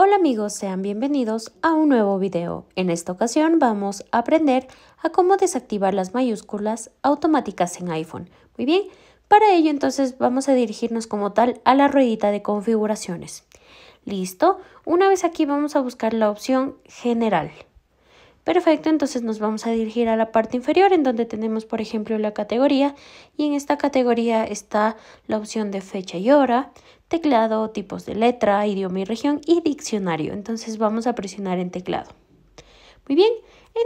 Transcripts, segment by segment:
Hola amigos, sean bienvenidos a un nuevo video. En esta ocasión vamos a aprender a cómo desactivar las mayúsculas automáticas en iPhone. Muy bien, para ello entonces vamos a dirigirnos como tal a la ruedita de configuraciones. Listo, una vez aquí vamos a buscar la opción general. Perfecto, entonces nos vamos a dirigir a la parte inferior en donde tenemos por ejemplo la categoría y en esta categoría está la opción de fecha y hora, teclado, tipos de letra, idioma y región y diccionario. Entonces vamos a presionar en teclado. Muy bien,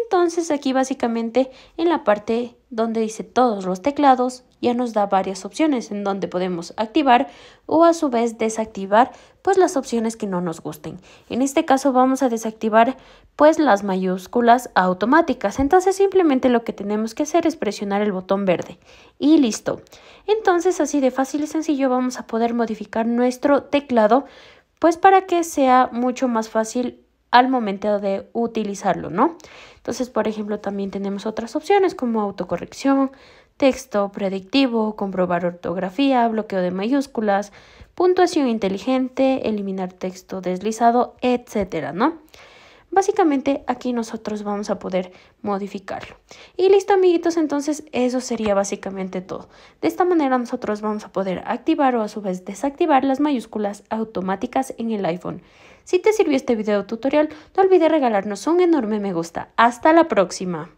entonces aquí básicamente en la parte donde dice todos los teclados ya nos da varias opciones en donde podemos activar o a su vez desactivar pues las opciones que no nos gusten. En este caso vamos a desactivar pues las mayúsculas automáticas. Entonces simplemente lo que tenemos que hacer es presionar el botón verde y listo. Entonces así de fácil y sencillo vamos a poder modificar nuestro teclado pues para que sea mucho más fácil al momento de utilizarlo, ¿no? Entonces, por ejemplo, también tenemos otras opciones como autocorrección, texto predictivo, comprobar ortografía, bloqueo de mayúsculas, puntuación inteligente, eliminar texto deslizado, etcétera, ¿no? Básicamente aquí nosotros vamos a poder modificarlo. Y listo amiguitos, entonces eso sería básicamente todo. De esta manera nosotros vamos a poder activar o a su vez desactivar las mayúsculas automáticas en el iPhone. Si te sirvió este video tutorial, no olvides regalarnos un enorme me gusta. ¡Hasta la próxima!